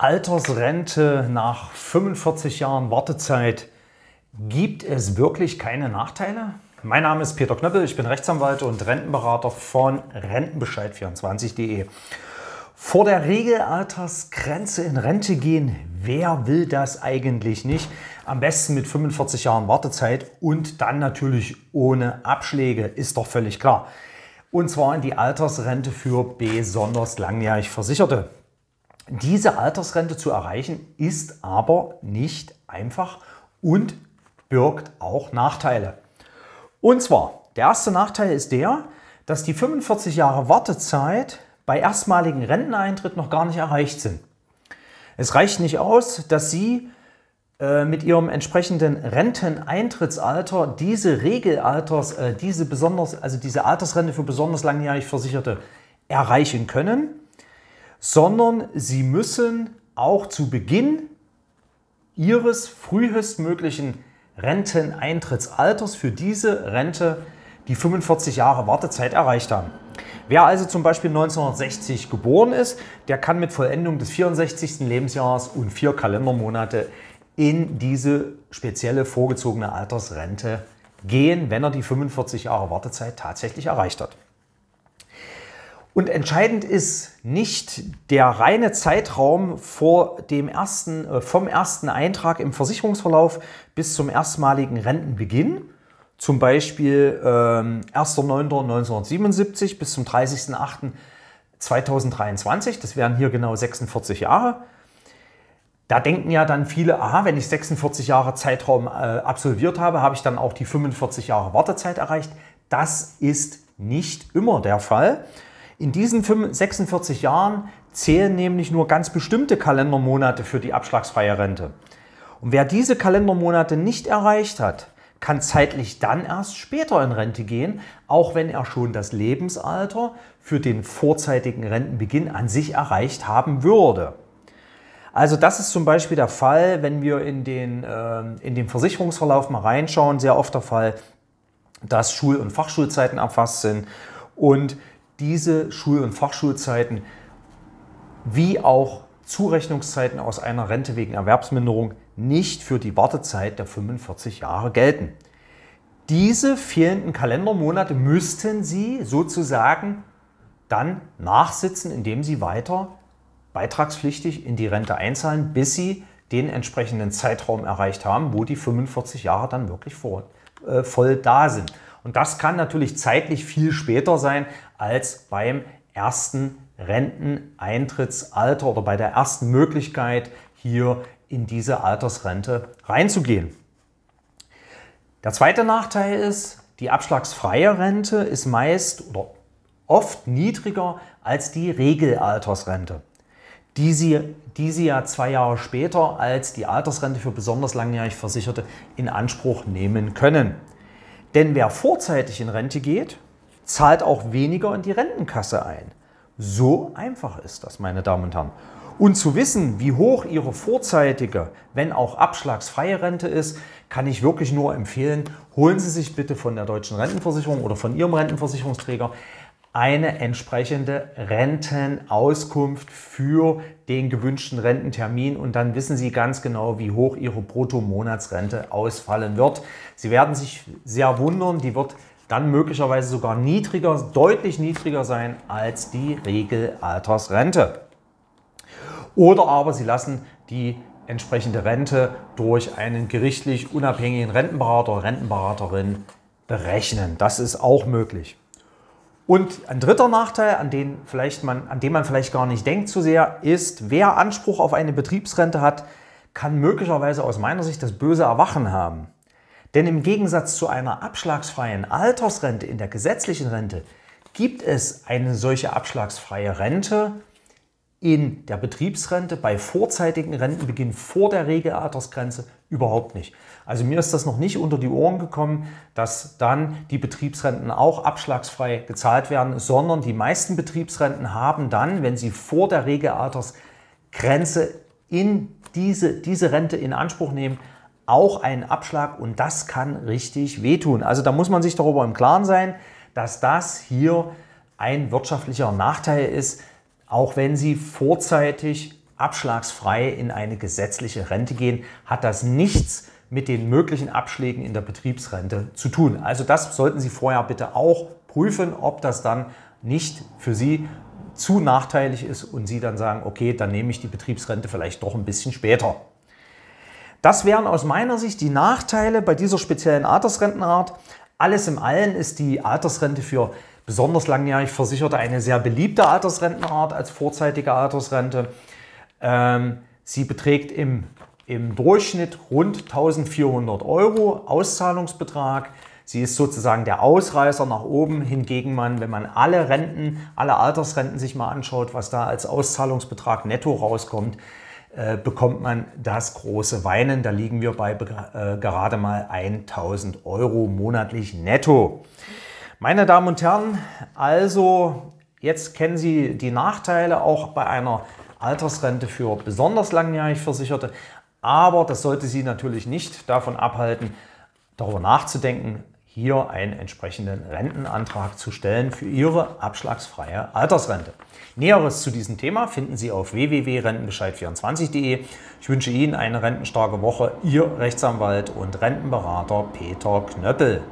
Altersrente nach 45 Jahren Wartezeit. Gibt es wirklich keine Nachteile? Mein Name ist Peter Knöppel, ich bin Rechtsanwalt und Rentenberater von Rentenbescheid24.de. Vor der Regelaltersgrenze in Rente gehen, wer will das eigentlich nicht? Am besten mit 45 Jahren Wartezeit und dann natürlich ohne Abschläge, ist doch völlig klar. Und zwar in die Altersrente für besonders langjährig Versicherte. Diese Altersrente zu erreichen ist aber nicht einfach und birgt auch Nachteile. Und zwar, der erste Nachteil ist der, dass die 45 Jahre Wartezeit bei erstmaligen Renteneintritt noch gar nicht erreicht sind. Es reicht nicht aus, dass Sie äh, mit Ihrem entsprechenden Renteneintrittsalter diese Regelalters, äh, diese besonders, also diese Altersrente für besonders langjährig Versicherte erreichen können sondern sie müssen auch zu Beginn ihres frühestmöglichen Renteneintrittsalters für diese Rente die 45 Jahre Wartezeit erreicht haben. Wer also zum Beispiel 1960 geboren ist, der kann mit Vollendung des 64. Lebensjahres und vier Kalendermonate in diese spezielle vorgezogene Altersrente gehen, wenn er die 45 Jahre Wartezeit tatsächlich erreicht hat. Und entscheidend ist nicht der reine Zeitraum vor dem ersten, äh, vom ersten Eintrag im Versicherungsverlauf bis zum erstmaligen Rentenbeginn, zum Beispiel äh, 1.9.1977 bis zum 30.08.2023, das wären hier genau 46 Jahre. Da denken ja dann viele, aha, wenn ich 46 Jahre Zeitraum äh, absolviert habe, habe ich dann auch die 45 Jahre Wartezeit erreicht. Das ist nicht immer der Fall. In diesen 46 Jahren zählen nämlich nur ganz bestimmte Kalendermonate für die abschlagsfreie Rente. Und wer diese Kalendermonate nicht erreicht hat, kann zeitlich dann erst später in Rente gehen, auch wenn er schon das Lebensalter für den vorzeitigen Rentenbeginn an sich erreicht haben würde. Also das ist zum Beispiel der Fall, wenn wir in den, äh, in den Versicherungsverlauf mal reinschauen, sehr oft der Fall, dass Schul- und Fachschulzeiten erfasst sind und diese Schul- und Fachschulzeiten wie auch Zurechnungszeiten aus einer Rente wegen Erwerbsminderung nicht für die Wartezeit der 45 Jahre gelten. Diese fehlenden Kalendermonate müssten Sie sozusagen dann nachsitzen, indem Sie weiter beitragspflichtig in die Rente einzahlen, bis Sie den entsprechenden Zeitraum erreicht haben, wo die 45 Jahre dann wirklich äh, voll da sind. Und das kann natürlich zeitlich viel später sein als beim ersten Renteneintrittsalter oder bei der ersten Möglichkeit, hier in diese Altersrente reinzugehen. Der zweite Nachteil ist, die abschlagsfreie Rente ist meist oder oft niedriger als die Regelaltersrente, die sie, die sie ja zwei Jahre später als die Altersrente für besonders langjährig Versicherte in Anspruch nehmen können. Denn wer vorzeitig in Rente geht, zahlt auch weniger in die Rentenkasse ein. So einfach ist das, meine Damen und Herren. Und zu wissen, wie hoch Ihre vorzeitige, wenn auch abschlagsfreie Rente ist, kann ich wirklich nur empfehlen, holen Sie sich bitte von der deutschen Rentenversicherung oder von Ihrem Rentenversicherungsträger eine entsprechende Rentenauskunft für den gewünschten Rententermin und dann wissen Sie ganz genau, wie hoch Ihre Bruttomonatsrente ausfallen wird. Sie werden sich sehr wundern, die wird dann möglicherweise sogar niedriger, deutlich niedriger sein als die Regelaltersrente. Oder aber Sie lassen die entsprechende Rente durch einen gerichtlich unabhängigen Rentenberater, oder Rentenberaterin berechnen. Das ist auch möglich. Und ein dritter Nachteil, an den, vielleicht man, an den man vielleicht gar nicht denkt zu sehr, ist, wer Anspruch auf eine Betriebsrente hat, kann möglicherweise aus meiner Sicht das böse Erwachen haben. Denn im Gegensatz zu einer abschlagsfreien Altersrente in der gesetzlichen Rente gibt es eine solche abschlagsfreie Rente in der Betriebsrente bei vorzeitigen Rentenbeginn vor der Regelaltersgrenze Überhaupt nicht. Also mir ist das noch nicht unter die Ohren gekommen, dass dann die Betriebsrenten auch abschlagsfrei gezahlt werden, sondern die meisten Betriebsrenten haben dann, wenn sie vor der Regelaltersgrenze in diese, diese Rente in Anspruch nehmen, auch einen Abschlag und das kann richtig wehtun. Also da muss man sich darüber im Klaren sein, dass das hier ein wirtschaftlicher Nachteil ist, auch wenn sie vorzeitig abschlagsfrei in eine gesetzliche Rente gehen, hat das nichts mit den möglichen Abschlägen in der Betriebsrente zu tun. Also das sollten Sie vorher bitte auch prüfen, ob das dann nicht für Sie zu nachteilig ist und Sie dann sagen, okay, dann nehme ich die Betriebsrente vielleicht doch ein bisschen später. Das wären aus meiner Sicht die Nachteile bei dieser speziellen Altersrentenart. Alles im Allen ist die Altersrente für besonders langjährig Versicherte eine sehr beliebte Altersrentenart als vorzeitige Altersrente. Ähm, sie beträgt im, im Durchschnitt rund 1400 Euro Auszahlungsbetrag. Sie ist sozusagen der Ausreißer nach oben. Hingegen man, wenn man alle Renten, alle Altersrenten sich mal anschaut, was da als Auszahlungsbetrag netto rauskommt, äh, bekommt man das große Weinen. Da liegen wir bei äh, gerade mal 1000 Euro monatlich netto. Meine Damen und Herren, also jetzt kennen Sie die Nachteile auch bei einer Altersrente für besonders langjährig Versicherte. Aber das sollte Sie natürlich nicht davon abhalten, darüber nachzudenken, hier einen entsprechenden Rentenantrag zu stellen für Ihre abschlagsfreie Altersrente. Näheres zu diesem Thema finden Sie auf www.rentenbescheid24.de. Ich wünsche Ihnen eine rentenstarke Woche. Ihr Rechtsanwalt und Rentenberater Peter Knöppel.